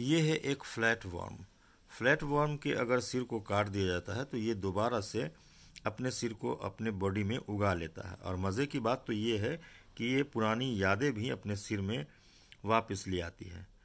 ये है एक फ्लैट वर्म फ्लैट वर्म के अगर सिर को काट दिया जाता है तो ये दोबारा से अपने सिर को अपने बॉडी में उगा लेता है और मज़े की बात तो ये है कि ये पुरानी यादें भी अपने सिर में वापस ले आती है